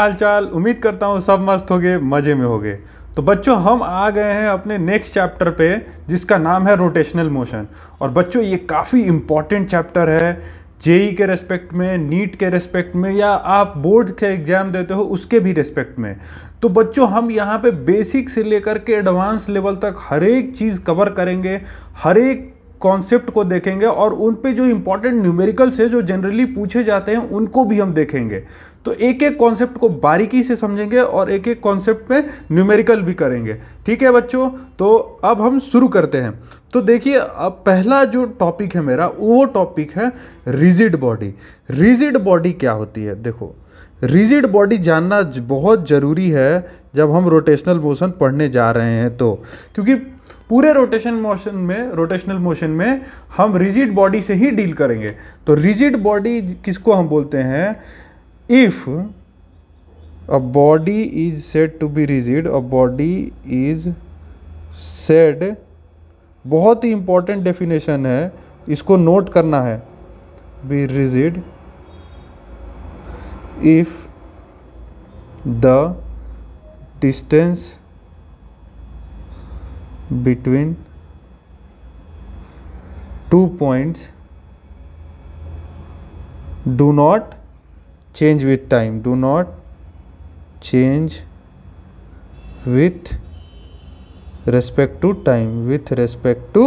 हाल चाल उम्मीद करता हूँ सब मस्त हो गए मज़े में हो गए तो बच्चों हम आ गए हैं अपने नेक्स्ट चैप्टर पे जिसका नाम है रोटेशनल मोशन और बच्चों ये काफ़ी इम्पॉर्टेंट चैप्टर है जेई e के रेस्पेक्ट में नीट के रेस्पेक्ट में या आप बोर्ड के एग्ज़ाम देते हो उसके भी रेस्पेक्ट में तो बच्चों हम यहाँ पे बेसिक से लेकर के एडवांस लेवल तक हर एक चीज़ कवर करेंगे हर एक कॉन्सेप्ट को देखेंगे और उन पे जो इम्पॉर्टेंट न्यूमेरिकल्स है जो जनरली पूछे जाते हैं उनको भी हम देखेंगे तो एक एक कॉन्सेप्ट को बारीकी से समझेंगे और एक एक कॉन्सेप्ट में न्यूमेरिकल भी करेंगे ठीक है बच्चों तो अब हम शुरू करते हैं तो देखिए अब पहला जो टॉपिक है मेरा वो टॉपिक है रिजिड बॉडी रिजिड बॉडी क्या होती है देखो रिजिड बॉडी जानना बहुत ज़रूरी है जब हम रोटेशनल मोशन पढ़ने जा रहे हैं तो क्योंकि पूरे रोटेशन मोशन में रोटेशनल मोशन में हम रिजिड बॉडी से ही डील करेंगे तो रिजिड बॉडी किसको हम बोलते हैं if a body is said to be rigid a body is said बहुत ही इंपॉर्टेंट डेफिनेशन है इसको नोट करना है be rigid if the distance between two points do not change with time do not change with respect to time with respect to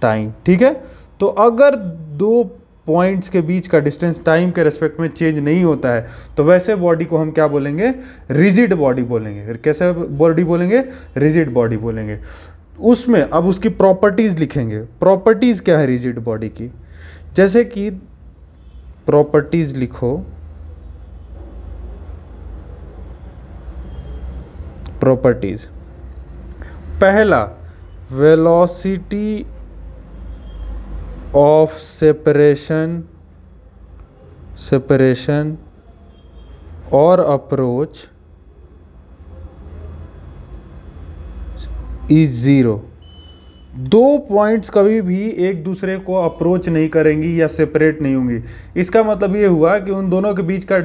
time ठीक है तो अगर दो पॉइंट्स के बीच का डिस्टेंस टाइम के रेस्पेक्ट में चेंज नहीं होता है तो वैसे बॉडी को हम क्या बोलेंगे रिजिड बॉडी बोलेंगे कैसे बॉडी बोलेंगे रिजिड बॉडी बोलेंगे उसमें अब उसकी प्रॉपर्टीज़ लिखेंगे प्रॉपर्टीज़ क्या है रिजिड बॉडी की जैसे कि प्रॉपर्टीज़ लिखो प्रॉपर्टीज़ पहला वेलोसिटी ऑफ सेपरेशन सेपरेशन और अप्रोच इज ज़ीरो दो पॉइंट्स कभी भी एक दूसरे को अप्रोच नहीं करेंगी या सेपरेट नहीं होंगी इसका मतलब ये हुआ कि उन दोनों के बीच का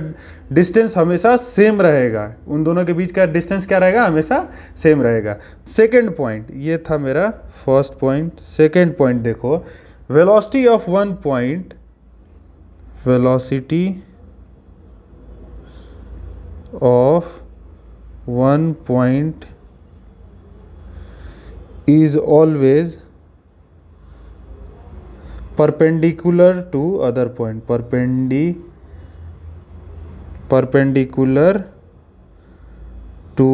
डिस्टेंस हमेशा सेम रहेगा उन दोनों के बीच का डिस्टेंस क्या रहेगा हमेशा सेम रहेगा सेकेंड पॉइंट ये था मेरा फर्स्ट पॉइंट सेकेंड पॉइंट देखो velocity of one point velocity of one point is always perpendicular to other point perpendi perpendicular to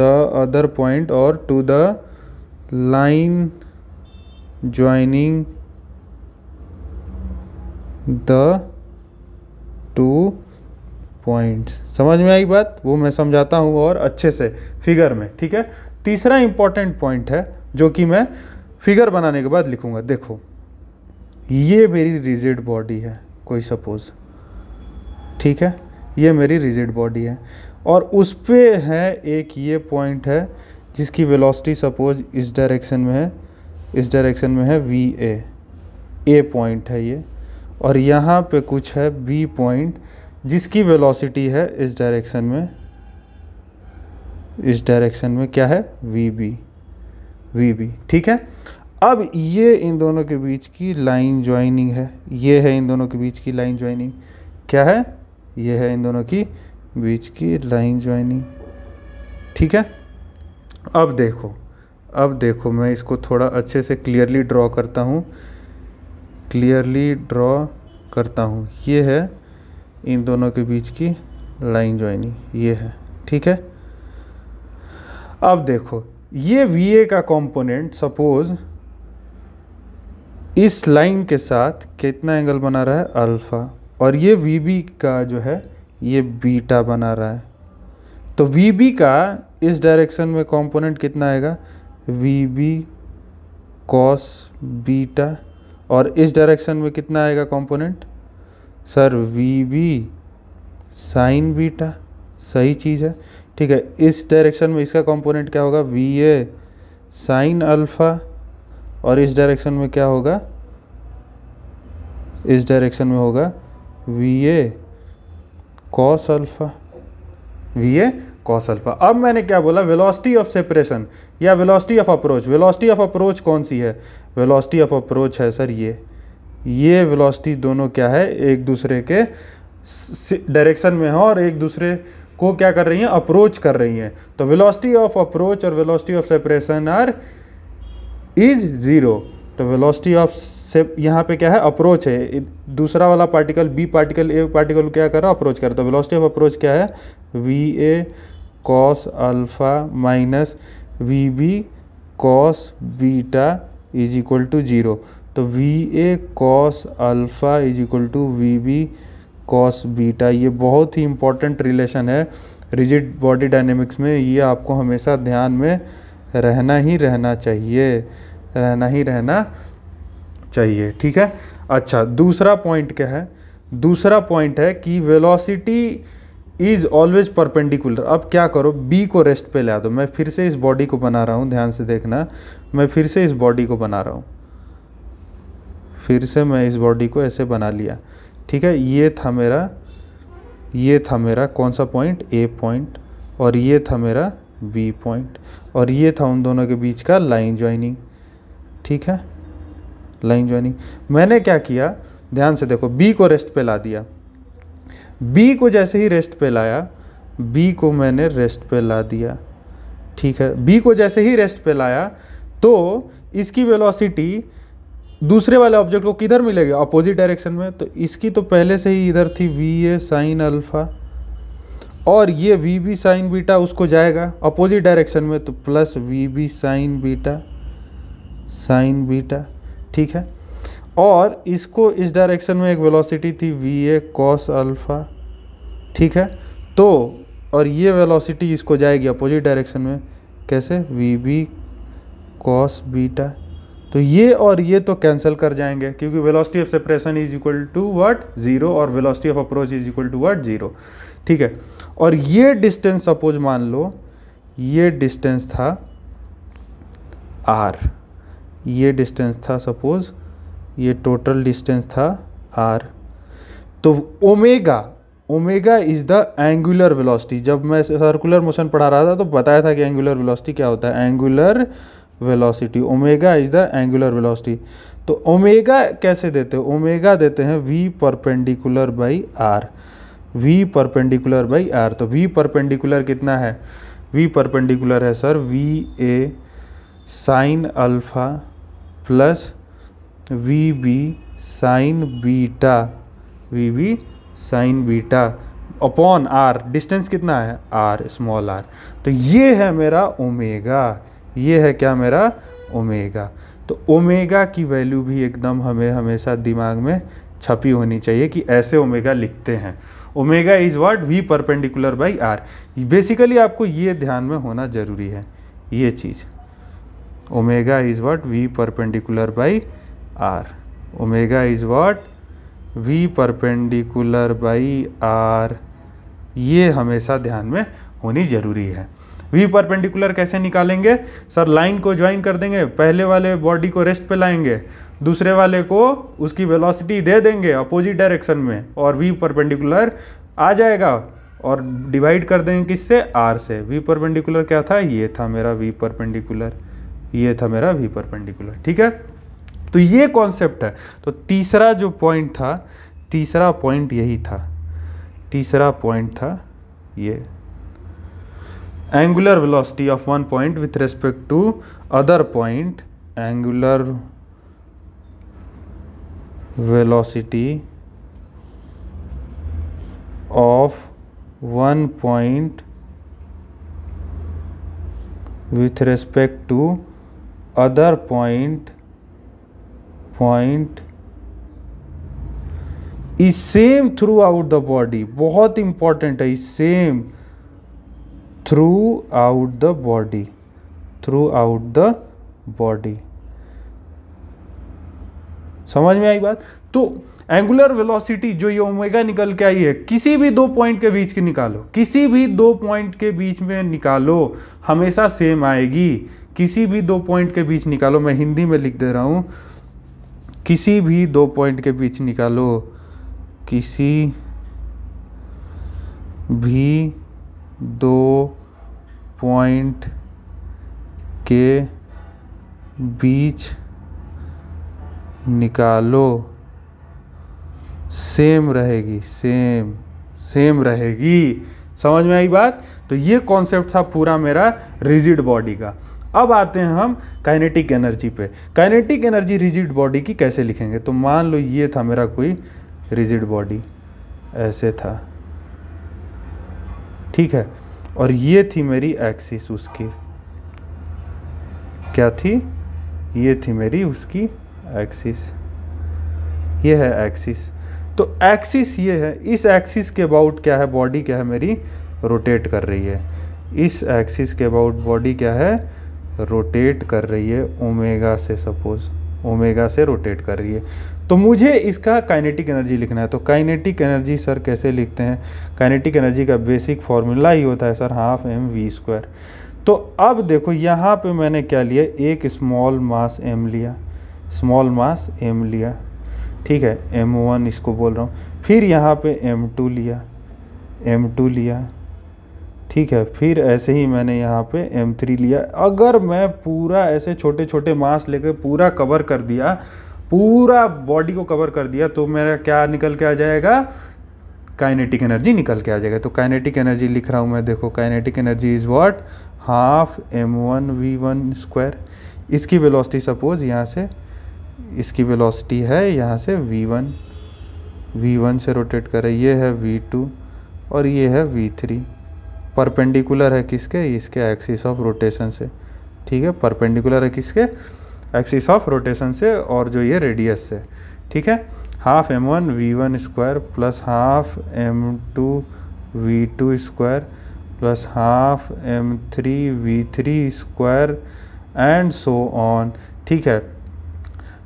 the other point or to the line joining the two points समझ में आई बात वो मैं समझाता हूँ और अच्छे से फिगर में ठीक है तीसरा इम्पॉर्टेंट पॉइंट है जो कि मैं फिगर बनाने के बाद लिखूँगा देखो ये मेरी रिजिड बॉडी है कोई सपोज़ ठीक है ये मेरी रिजिड बॉडी है और उस पर है एक ये पॉइंट है जिसकी वेलोसिटी सपोज इस डायरेक्शन में है इस डायरेक्शन में है वी ए ए पॉइंट है ये और यहाँ पे कुछ है बी पॉइंट जिसकी वेलोसिटी है इस डायरेक्शन में इस डायरेक्शन में क्या है वी बी वी बी ठीक है अब ये इन दोनों के बीच की लाइन ज्वाइनिंग है ये है इन दोनों के बीच की लाइन ज्वाइनिंग क्या है ये है इन दोनों की बीच की लाइन ज्वाइनिंग ठीक है अब देखो अब देखो मैं इसको थोड़ा अच्छे से क्लियरली ड्रॉ करता हूँ क्लियरली ड्रॉ करता हूँ ये है इन दोनों के बीच की लाइन ज्वाइनिंग ये है ठीक है अब देखो ये वी ए का कंपोनेंट सपोज इस लाइन के साथ कितना एंगल बना रहा है अल्फ़ा और ये वी बी का जो है ये बीटा बना रहा है तो वी बी का इस डायरेक्शन में कंपोनेंट कितना आएगा वी बी कॉस बीटा और इस डायरेक्शन में कितना आएगा component sir V B sine beta सही चीज़ है ठीक है इस डायरेक्शन में इसका कंपोनेंट क्या होगा वी ए साइन अल्फ़ा और इस डायरेक्शन में क्या होगा इस डायरेक्शन में होगा V A cos alpha V A cos alpha अब मैंने क्या बोला वेलोसिटी ऑफ सेपरेशन या velocity of approach velocity of approach कौन सी है वेलोसिटी ऑफ अप्रोच है सर ये ये वेलोसिटी दोनों क्या है एक दूसरे के डायरेक्शन में हो और एक दूसरे को क्या कर रही हैं अप्रोच कर रही हैं तो वेलोसिटी ऑफ अप्रोच और velocity of separation are is zero तो वेलोसिटी ऑफ से यहाँ पे क्या है अप्रोच है दूसरा वाला particle B particle A particle क्या कर रहा है अप्रोच कर रहा तो वेलोसिटी ऑफ अप्रोच क्या है V A cos alpha minus V B cos beta is equal to zero तो V A cos alpha is equal to V B cos beta ये बहुत ही इंपॉर्टेंट रिलेशन है रिजिड बॉडी डायनेमिक्स में ये आपको हमेशा ध्यान में रहना ही रहना चाहिए रहना ही रहना चाहिए ठीक है अच्छा दूसरा पॉइंट क्या है दूसरा पॉइंट है कि वेलोसिटी इज़ ऑलवेज परपेंडिकुलर अब क्या करो बी को रेस्ट पे ला दो मैं फिर से इस बॉडी को बना रहा हूँ ध्यान से देखना मैं फिर से इस बॉडी को बना रहा हूँ फिर से मैं इस बॉडी को ऐसे बना लिया ठीक है ये था मेरा ये था मेरा कौन सा पॉइंट ए पॉइंट और ये था मेरा बी पॉइंट और ये था उन दोनों के बीच का लाइन ज्वाइनिंग ठीक है लाइन ज्वाइनिंग मैंने क्या किया ध्यान से देखो बी को रेस्ट पे ला दिया बी को जैसे ही रेस्ट पे लाया बी को मैंने रेस्ट पे ला दिया ठीक है बी को जैसे ही रेस्ट पे लाया तो इसकी वेलोसिटी दूसरे वाले ऑब्जेक्ट को किधर मिलेगा अपोजिट डायरेक्शन में तो इसकी तो पहले से ही इधर थी वी ए साइन अल्फ़ा और ये वी बी साइन बीटा उसको जाएगा अपोजिट डायरेक्शन में तो plus V B sine beta sine beta ठीक है और इसको इस डायरेक्शन में एक वेलोसिटी थी वी ए कॉस अल्फ़ा ठीक है तो और ये वेलोसिटी इसको जाएगी अपोजिट डायरेक्शन में कैसे वी बी कॉस बीटा तो ये और ये तो कैंसिल कर जाएंगे क्योंकि velocity of separation is equal to what zero और velocity of approach is equal to what zero ठीक है और ये डिस्टेंस सपोज मान लो ये डिस्टेंस था आर ये डिस्टेंस था सपोज ये टोटल डिस्टेंस था आर तो omega omega is the angular velocity जब मैं सर्कुलर मोशन पढ़ा रहा था तो बताया था कि एंगुलर वेलोसिटी क्या होता है angular velocity omega is the angular velocity तो ओमेगा कैसे देते हैं ओमेगा देते हैं V perpendicular by R V perpendicular by R तो वी परपेंडिकुलर कितना है वी परपेंडिकुलर है sir V A sine alpha plus V B sine beta V B sine beta upon R distance कितना है आर स्मॉल आर तो ये है मेरा ओमेगा ये है क्या मेरा ओमेगा तो ओमेगा की वैल्यू भी एकदम हमें हमेशा दिमाग में छपी होनी चाहिए कि ऐसे ओमेगा लिखते हैं omega is what V perpendicular by R basically आपको ये ध्यान में होना ज़रूरी है ये चीज़ omega is what V perpendicular by R omega is what V perpendicular by R ये हमेशा ध्यान में होनी ज़रूरी है वी परपेंडिकुलर कैसे निकालेंगे सर लाइन को ज्वाइन कर देंगे पहले वाले बॉडी को रेस्ट पे लाएंगे दूसरे वाले को उसकी वेलोसिटी दे देंगे अपोजिट डायरेक्शन में और वी परपेंडिकुलर आ जाएगा और डिवाइड कर देंगे किससे आर से वी परपेंडिकुलर क्या था ये था मेरा वी परपेंडिकुलर ये था मेरा वी परपेंडिकुलर ठीक है तो ये कॉन्सेप्ट है तो तीसरा जो पॉइंट था तीसरा पॉइंट यही था तीसरा पॉइंट था ये angular velocity of one point with respect to other point angular velocity of one point with respect to other point point is same throughout the body बहुत important है is same throughout the body throughout the body समझ में आई बात तो angular velocity जो ये omega निकल के आई है किसी भी दो पॉइंट के बीच की निकालो किसी भी दो पॉइंट के बीच में निकालो हमेशा सेम आएगी किसी भी दो पॉइंट के बीच निकालो मैं हिंदी में लिख दे रहा हूं किसी भी दो पॉइंट के बीच निकालो किसी भी दो पॉइंट के बीच निकालो सेम रहेगी सेम सेम रहेगी समझ में आई बात तो ये कॉन्सेप्ट था पूरा मेरा रिजिड बॉडी का अब आते हैं हम काइनेटिक एनर्जी पे काइनेटिक एनर्जी रिजिड बॉडी की कैसे लिखेंगे तो मान लो ये था मेरा कोई रिजिड बॉडी ऐसे था ठीक है और ये थी मेरी एक्सिस उसकी क्या थी ये थी मेरी उसकी एक्सिस ये है एक्सिस तो एक्सिस ये है इस एक्सिस के अबाउट क्या है बॉडी क्या है मेरी रोटेट कर रही है इस एक्सिस के अबाउट बॉडी क्या है रोटेट कर रही है ओमेगा से सपोज़ ओमेगा से रोटेट कर रही है तो मुझे इसका काइनेटिक एनर्जी लिखना है तो काइनेटिक एनर्जी सर कैसे लिखते हैं काइनेटिक एनर्जी का बेसिक फॉर्मूला ही होता है sir half M V square तो अब देखो यहाँ पे मैंने क्या लिया एक स्मॉल मास एम लिया स्मॉल मास एम लिया ठीक है एम वन इसको बोल रहा हूँ फिर यहाँ पे एम टू लिया एम टू लिया ठीक है फिर ऐसे ही मैंने यहाँ पे M3 लिया अगर मैं पूरा ऐसे छोटे छोटे मास लेकर पूरा कवर कर दिया पूरा बॉडी को कवर कर दिया तो मेरा क्या निकल के आ जाएगा काइनेटिक एनर्जी निकल के आ जाएगा तो काइनेटिक एनर्जी लिख रहा हूँ मैं देखो kinetic energy is what half M one V one square इसकी वेलोसिटी सपोज यहाँ से इसकी वेलोसिटी है यहाँ से वी वन वी वन से रोटेट करें ये है वी टू और ये है वी थ्री परपेंडिकुलर है किसके इसके एक्सिस ऑफ रोटेशन से ठीक है परपेंडिकुलर है किसके एक्सिस ऑफ रोटेशन से और जो ये रेडियस से ठीक है half M one V one square plus half M two V two square plus half M three V three square and so on ठीक है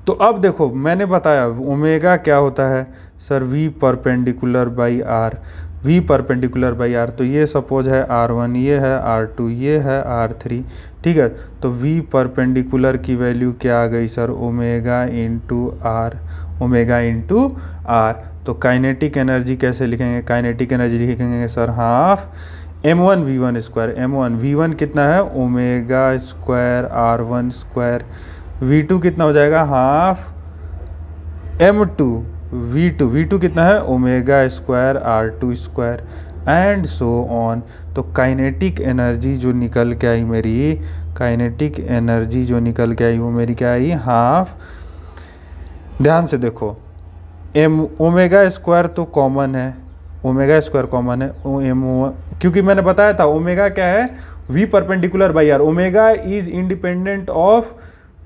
तो अब देखो मैंने बताया ओमेगा क्या होता है sir V perpendicular by R V perpendicular by R तो ये सपोज है आर वन ये है आर टू ये है आर थ्री ठीक है तो वी परपेंडिकुलर की वैल्यू क्या आ गई sir omega into R omega into R तो काइनेटिक एनर्जी कैसे लिखेंगे काइनेटिक एनर्जी लिखेंगे sir half M one V one square M one V one कितना है omega square R one square V two कितना हो जाएगा half M two V two V two कितना है omega square R two square and so on तो kinetic energy जो निकल के आई मेरी काइनेटिक एनर्जी जो निकल के आई वो मेरी क्या आई हाफ ध्यान से देखो एम ओमेगा स्क्वायर तो कॉमन है ओमेगा स्क्वायर कॉमन है ओ एम ओ क्योंकि मैंने बताया था ओमेगा क्या है V perpendicular by R omega is independent of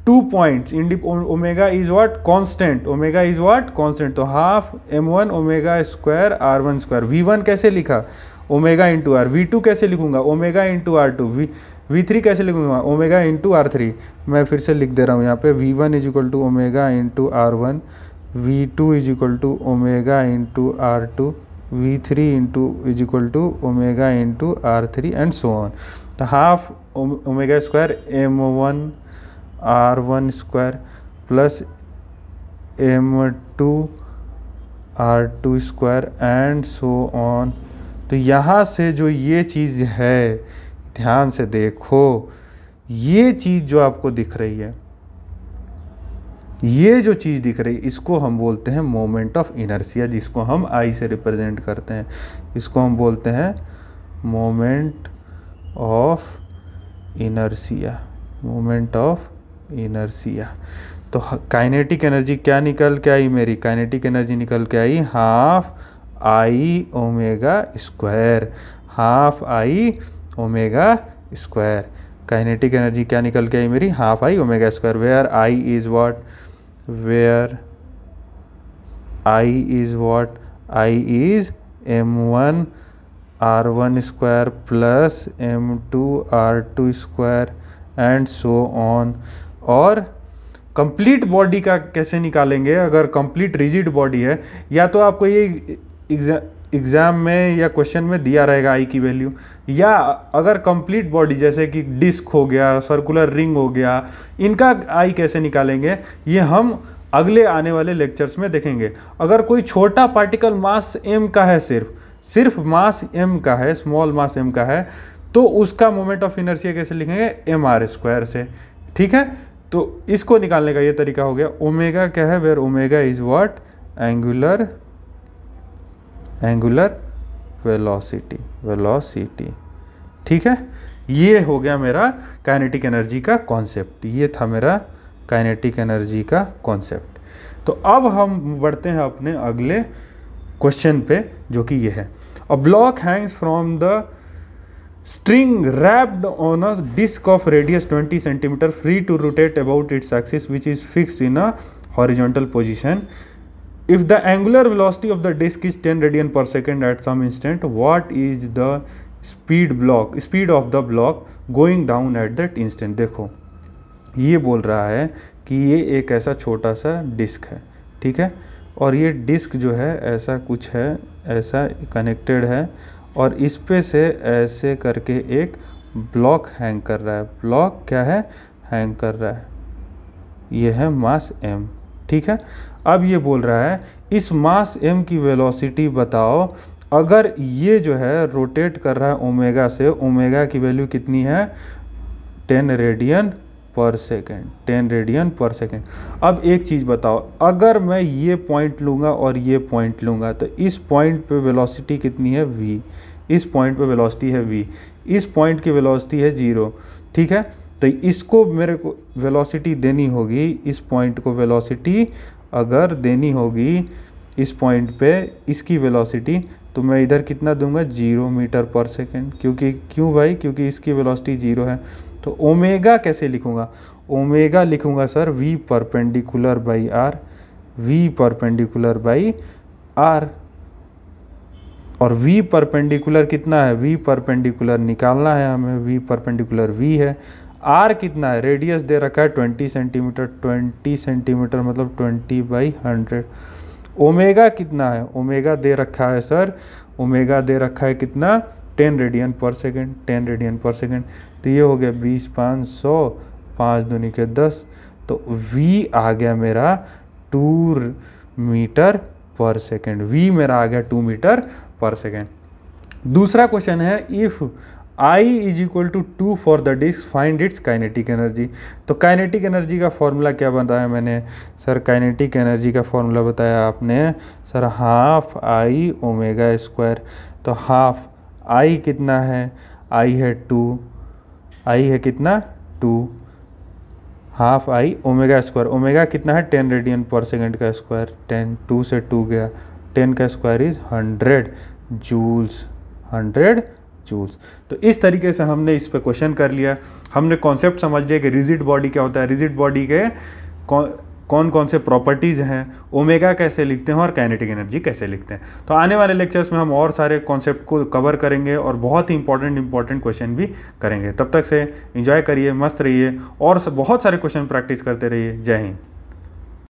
to point omega is what constant omega is what constant तो half M one omega square R one square V one कैसे लिखा omega into R V two कैसे लिखूंगा omega R two V V v3 कैसे लिखूंगा omega into R three मैं फिर से लिख दे रहा हूँ यहाँ पे v1 one is equal to omega into R one V two is equal to omega into R two V three into is equal to omega into R three and so on तो half omega square M one R one square plus M two R two square and so on तो यहाँ से जो ये चीज़ है ध्यान से देखो ये चीज़ जो आपको दिख रही है ये जो चीज़ दिख रही है इसको हम बोलते हैं मोमेंट ऑफ इनर्सिया जिसको हम आई से रिप्रेजेंट करते हैं इसको हम बोलते हैं moment of inertia moment of inertia तो काइनेटिक एनर्जी क्या निकल के आई मेरी काइनेटिक एनर्जी निकल के आई half I omega square half I omega square kinetic energy क्या निकल के आई मेरी half I omega square where I is what where I is what I is M one R one square plus M two R two square and so on और complete body का कैसे निकालेंगे अगर कंप्लीट रिजिड बॉडी है या तो आपको ये एग्ज़ाम में या क्वेश्चन में दिया रहेगा आई की वैल्यू या अगर कंप्लीट बॉडी जैसे कि डिस्क हो गया सर्कुलर रिंग हो गया इनका आई कैसे निकालेंगे ये हम अगले आने वाले लेक्चर्स में देखेंगे अगर कोई छोटा पार्टिकल मास एम का है सिर्फ सिर्फ मास एम का है स्मॉल मास एम का है तो उसका मोमेंट ऑफ इनर्सिया कैसे लिखेंगे एम आर स्क्वायर से ठीक है तो इसको निकालने का ये तरीका हो गया ओमेगा क्या है where omega is what angular angular velocity velocity ठीक है ये हो गया मेरा काइनेटिक एनर्जी का कॉन्सेप्ट ये था मेरा काइनेटिक एनर्जी का कॉन्सेप्ट तो अब हम बढ़ते हैं अपने अगले क्वेश्चन पे जो कि ये है a block hangs from the string wrapped on a disc of radius 20 cm free to rotate about its axis which is fixed in a horizontal position if the angular velocity of the disc is 10 radian per second at some instant what is the speed block speed of the block going down at that instant देखो ये बोल रहा है कि ये एक ऐसा छोटा सा डिस्क है ठीक है और ये डिस्क जो है ऐसा कुछ है ऐसा कनेक्टेड है और इस पे से ऐसे करके एक ब्लॉक हैंग कर रहा है ब्लॉक क्या है हैंग कर रहा है ये है मास एम ठीक है अब ये बोल रहा है इस मास एम की वेलोसिटी बताओ अगर ये जो है रोटेट कर रहा है ओमेगा से ओमेगा की वैल्यू कितनी है ten radian per second ten radian per second अब एक चीज़ बताओ अगर मैं ये पॉइंट लूँगा और ये पॉइंट लूँगा तो इस पॉइंट पे वेलोसिटी कितनी है वी इस पॉइंट पे वेलोसिटी है वी इस पॉइंट की वेलोसिटी है ज़ीरो ठीक है तो इसको मेरे को वेलोसिटी देनी होगी इस पॉइंट को वेलोसिटी अगर देनी होगी इस पॉइंट पे इसकी वेलोसिटी तो मैं इधर कितना दूंगा जीरो मीटर पर सेकेंड क्योंकि क्यों भाई क्योंकि इसकी वेलोसिटी जीरो है तो ओमेगा कैसे लिखूंगा ओमेगा लिखूंगा sir V perpendicular by R V perpendicular by R और v परपेंडिकुलर कितना है v परपेंडिकुलर निकालना है हमें v परपेंडिकुलर v है आर कितना है रेडियस दे रखा है ट्वेंटी सेंटीमीटर ट्वेंटी सेंटीमीटर मतलब ट्वेंटी बाई हंड्रेड ओमेगा कितना है ओमेगा दे रखा है सर ओमेगा दे रखा है कितना ten radian per second ten radian per second तो ये हो गया बीस पाँच सौ पाँच दूनी के दस तो वी आ गया मेरा two metre per second V मेरा आ गया टू मीटर पर सेकेंड दूसरा क्वेश्चन है if I is equal to two for the disk find its kinetic energy तो काइनेटिक एनर्जी का फॉर्मूला क्या बताया मैंने सर काइनेटिक एनर्जी का फॉर्मूला बताया आपने sir half I omega square तो हाफ आई कितना है आई है टू आई है कितना two half I omega square omega कितना है टेन रेडियन पर सेकेंड का स्क्वायर टेन टू से टू गया टेन का स्क्वायर इज हंड्रेड जूल्स हंड्रेड जूल्स तो इस तरीके से हमने इस पर क्वेश्चन कर लिया हमने कॉन्सेप्ट समझ लिया कि रिजिड बॉडी क्या होता है रिजिड बॉडी के कौन कौन से प्रॉपर्टीज़ हैं ओमेगा कैसे लिखते हैं और काइनेटिक एनर्जी कैसे लिखते हैं तो आने वाले लेक्चर्स में हम और सारे कॉन्सेप्ट को कवर करेंगे और बहुत ही इंपॉर्टेंट इंपॉर्टेंट क्वेश्चन भी करेंगे तब तक से इंजॉय करिए मस्त रहिए और बहुत सारे क्वेश्चन प्रैक्टिस करते रहिए जय हिंद